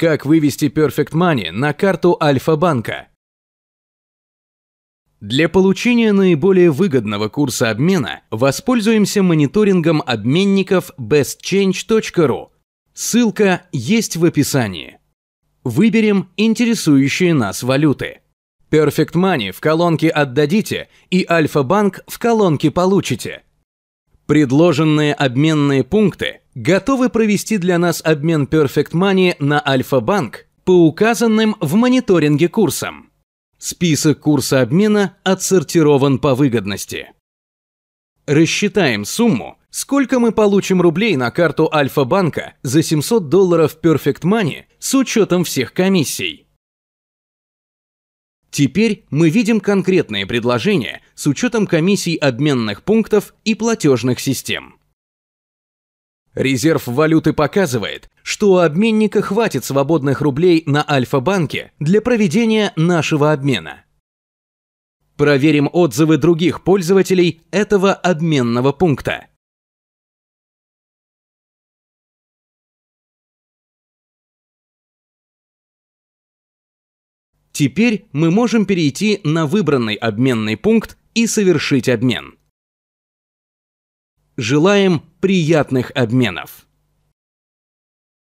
Как вывести Perfect Money на карту Альфа-банка? Для получения наиболее выгодного курса обмена воспользуемся мониторингом обменников bestchange.ru. Ссылка есть в описании. Выберем интересующие нас валюты. Perfect Money в колонке «Отдадите» и Альфа-банк в колонке «Получите». Предложенные обменные пункты готовы провести для нас обмен Perfect Money на Альфа-банк по указанным в мониторинге курсам. Список курса обмена отсортирован по выгодности. Рассчитаем сумму, сколько мы получим рублей на карту Альфа-банка за 700 долларов Perfect Money с учетом всех комиссий. Теперь мы видим конкретные предложения, с учетом комиссий обменных пунктов и платежных систем. Резерв валюты показывает, что у обменника хватит свободных рублей на Альфа-банке для проведения нашего обмена. Проверим отзывы других пользователей этого обменного пункта. Теперь мы можем перейти на выбранный обменный пункт и совершить обмен. Желаем приятных обменов!